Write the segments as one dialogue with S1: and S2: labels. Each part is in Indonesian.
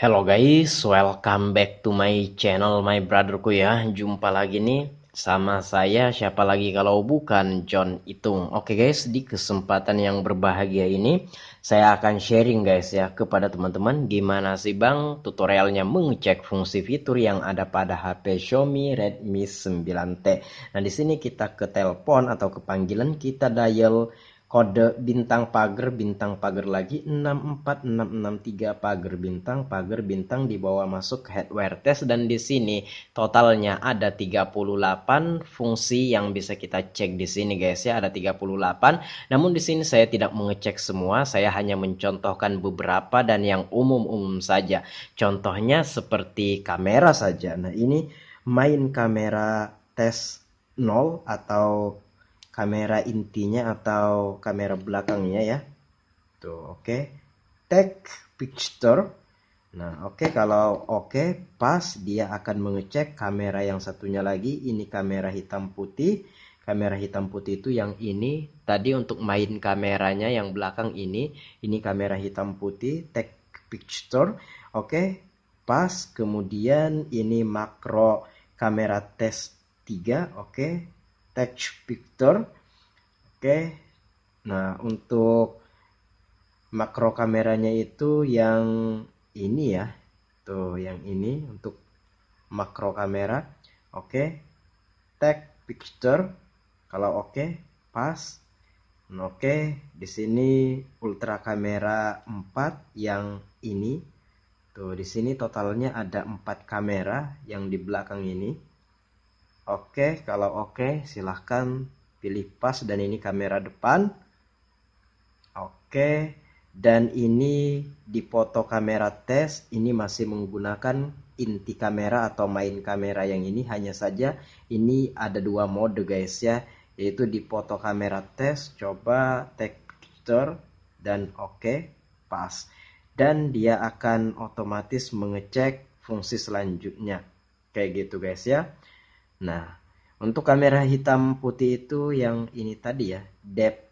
S1: Hello guys, welcome back to my channel my brotherku ya Jumpa lagi nih sama saya siapa lagi kalau bukan John Itung Oke guys, di kesempatan yang berbahagia ini Saya akan sharing guys ya kepada teman-teman Gimana sih bang tutorialnya mengecek fungsi fitur yang ada pada HP Xiaomi Redmi 9T Nah di sini kita ke telepon atau ke panggilan kita dial kode bintang pagar bintang pagar lagi 64663 pagar bintang pagar bintang di bawah masuk ke headwear test dan di sini totalnya ada 38 fungsi yang bisa kita cek di sini guys ya ada 38 namun di sini saya tidak mengecek semua saya hanya mencontohkan beberapa dan yang umum-umum saja contohnya seperti kamera saja nah ini main kamera test 0 atau kamera intinya atau kamera belakangnya ya tuh oke okay. take picture nah oke okay, kalau oke okay, pas dia akan mengecek kamera yang satunya lagi ini kamera hitam putih kamera hitam putih itu yang ini tadi untuk main kameranya yang belakang ini ini kamera hitam putih take picture oke okay. pas kemudian ini makro kamera test 3 oke okay Touch picture oke nah untuk makro kameranya itu yang ini ya tuh yang ini untuk makro kamera oke okay. picture kalau oke pas nah, oke di sini ultra kamera 4 yang ini tuh di sini totalnya ada empat kamera yang di belakang ini Oke, kalau oke silahkan pilih pas dan ini kamera depan. Oke, dan ini di foto kamera tes ini masih menggunakan inti kamera atau main kamera yang ini hanya saja ini ada dua mode guys ya yaitu di foto kamera tes coba texture dan oke okay, pas dan dia akan otomatis mengecek fungsi selanjutnya kayak gitu guys ya Nah, untuk kamera hitam putih itu yang ini tadi ya, depth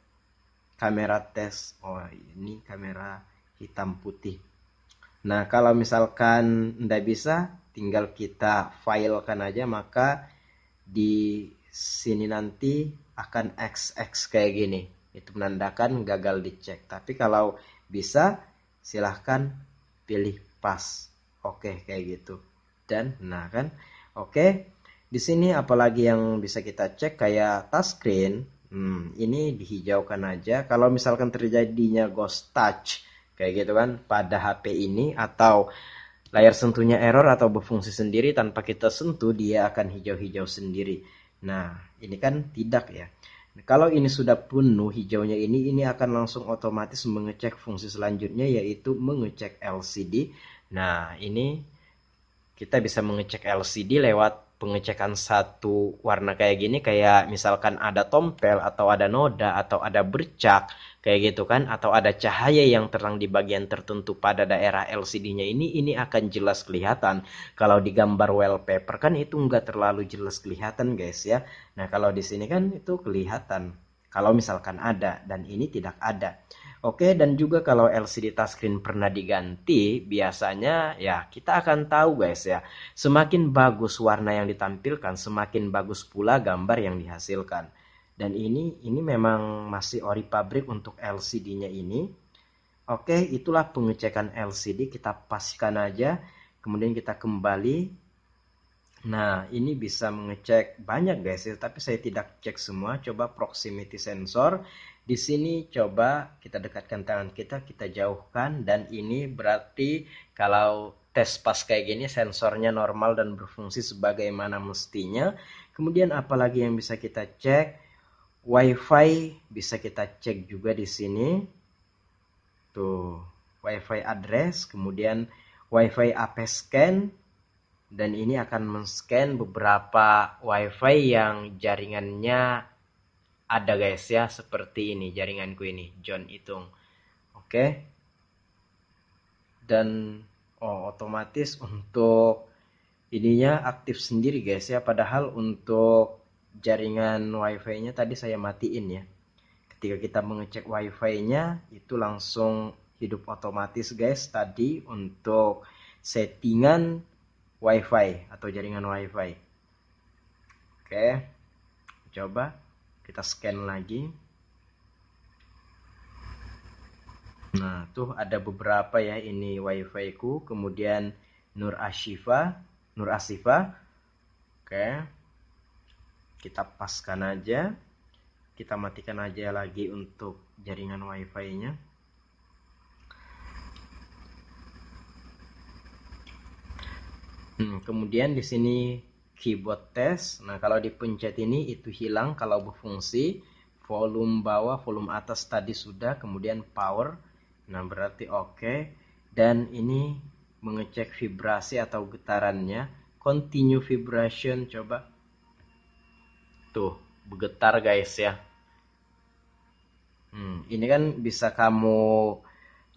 S1: kamera test Oh, ini kamera hitam putih. Nah, kalau misalkan tidak bisa, tinggal kita filekan aja maka di sini nanti akan XX kayak gini. Itu menandakan gagal dicek. Tapi kalau bisa, silahkan pilih pas. Oke, kayak gitu. Dan, nah kan. Oke, di sini apalagi yang bisa kita cek kayak touchscreen. Hmm, ini dihijaukan aja. Kalau misalkan terjadinya ghost touch kayak gitu kan pada HP ini atau layar sentuhnya error atau berfungsi sendiri tanpa kita sentuh dia akan hijau-hijau sendiri. Nah, ini kan tidak ya. Kalau ini sudah penuh hijaunya ini, ini akan langsung otomatis mengecek fungsi selanjutnya yaitu mengecek LCD. Nah, ini kita bisa mengecek LCD lewat pengecekan satu warna kayak gini kayak misalkan ada tompel atau ada noda atau ada bercak kayak gitu kan atau ada cahaya yang terang di bagian tertentu pada daerah LCD-nya ini ini akan jelas kelihatan kalau di gambar wallpaper kan itu nggak terlalu jelas kelihatan guys ya nah kalau di sini kan itu kelihatan kalau misalkan ada dan ini tidak ada Oke, dan juga kalau LCD touchscreen pernah diganti, biasanya ya kita akan tahu guys ya, semakin bagus warna yang ditampilkan, semakin bagus pula gambar yang dihasilkan. Dan ini ini memang masih ori pabrik untuk LCD-nya ini. Oke, itulah pengecekan LCD, kita pastikan aja, kemudian kita kembali. Nah, ini bisa mengecek banyak guys ya, tapi saya tidak cek semua, coba proximity sensor di sini coba kita dekatkan tangan kita, kita jauhkan dan ini berarti kalau tes pas kayak gini sensornya normal dan berfungsi sebagaimana mestinya. Kemudian apalagi yang bisa kita cek? WiFi bisa kita cek juga di sini. Tuh, WiFi address, kemudian WiFi AP scan dan ini akan men-scan beberapa WiFi yang jaringannya ada guys ya seperti ini jaringanku ini John Itung, oke dan oh, otomatis untuk ininya aktif sendiri guys ya padahal untuk jaringan wifi nya tadi saya matiin ya ketika kita mengecek wifi nya itu langsung hidup otomatis guys tadi untuk settingan wifi atau jaringan wifi oke coba kita scan lagi nah tuh ada beberapa ya ini wifi ku kemudian Nur Ashifa Nur Ashifa oke kita paskan aja kita matikan aja lagi untuk jaringan wifi nya Hmm, kemudian di sini keyboard test. Nah, kalau dipencet ini itu hilang kalau berfungsi. Volume bawah, volume atas tadi sudah, kemudian power. Nah, berarti oke. Okay. Dan ini mengecek vibrasi atau getarannya. Continue vibration coba. Tuh, bergetar guys ya. Hmm, ini kan bisa kamu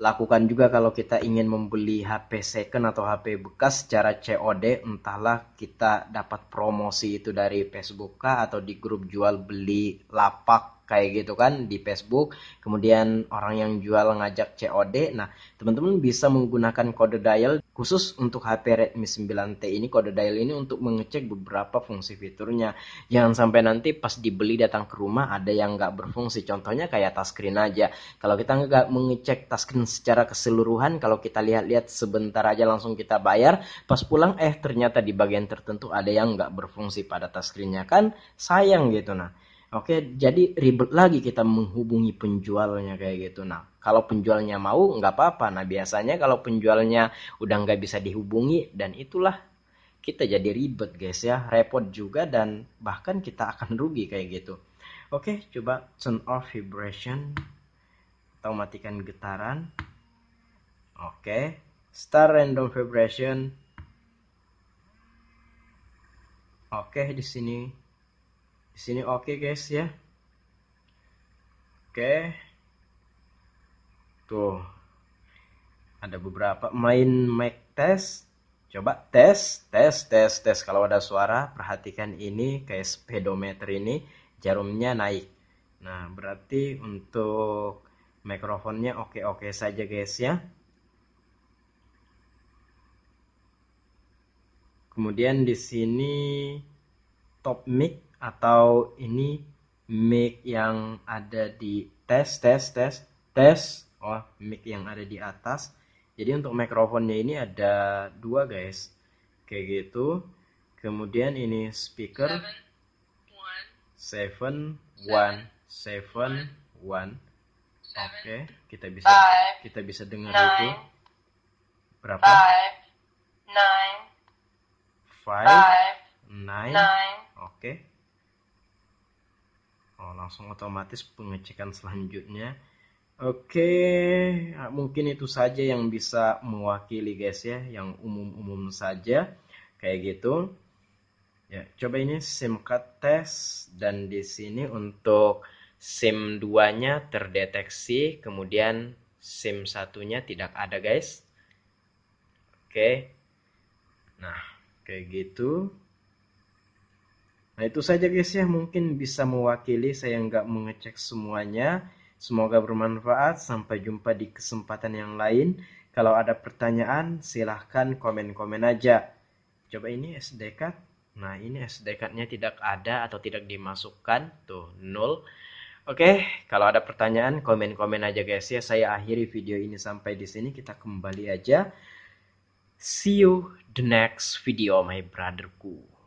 S1: lakukan juga kalau kita ingin membeli HP second atau HP bekas secara COD entahlah kita dapat promosi itu dari Facebook kah atau di grup jual beli lapak kayak gitu kan di Facebook. Kemudian orang yang jual ngajak COD. Nah, teman-teman bisa menggunakan kode dial khusus untuk HP Redmi 9T ini kode dial ini untuk mengecek beberapa fungsi fiturnya. Jangan sampai nanti pas dibeli datang ke rumah ada yang nggak berfungsi. Contohnya kayak touchscreen aja. Kalau kita nggak mengecek touchscreen secara keseluruhan, kalau kita lihat-lihat sebentar aja langsung kita bayar, pas pulang eh ternyata di bagian tertentu ada yang nggak berfungsi pada touchscreennya kan sayang gitu nah. Oke, jadi ribet lagi kita menghubungi penjualnya kayak gitu. Nah, kalau penjualnya mau nggak apa-apa. Nah, biasanya kalau penjualnya udah nggak bisa dihubungi dan itulah kita jadi ribet guys ya, repot juga dan bahkan kita akan rugi kayak gitu. Oke, coba turn off vibration atau matikan getaran. Oke, start random vibration. Oke, di sini sini oke okay guys ya oke okay. tuh ada beberapa main mic test coba tes tes tes tes kalau ada suara perhatikan ini kayak speedometer ini jarumnya naik nah berarti untuk mikrofonnya oke-oke saja guys ya kemudian di sini top mic atau ini mic yang ada di tes tes tes tes oh mic yang ada di atas jadi untuk mikrofonnya ini ada dua guys kayak gitu kemudian ini speaker seven one seven one oke kita bisa kita bisa dengar itu berapa five nine five, nine, nine. oke okay oh, langsung otomatis pengecekan selanjutnya oke okay. Ah, mungkin itu saja yang bisa mewakili guys ya yang umum-umum saja kayak gitu ya coba ini SIM card test dan di sini untuk SIM 2-nya terdeteksi kemudian SIM satunya tidak ada guys oke okay. nah kayak gitu Nah itu saja guys ya mungkin bisa mewakili saya nggak mengecek semuanya. Semoga bermanfaat. Sampai jumpa di kesempatan yang lain. Kalau ada pertanyaan silahkan komen-komen aja. Coba ini SD card. Nah ini SD cardnya tidak ada atau tidak dimasukkan. Tuh nol. Oke, kalau ada pertanyaan komen-komen aja guys ya. Saya akhiri video ini sampai di sini. Kita kembali aja. See you the next video my brotherku.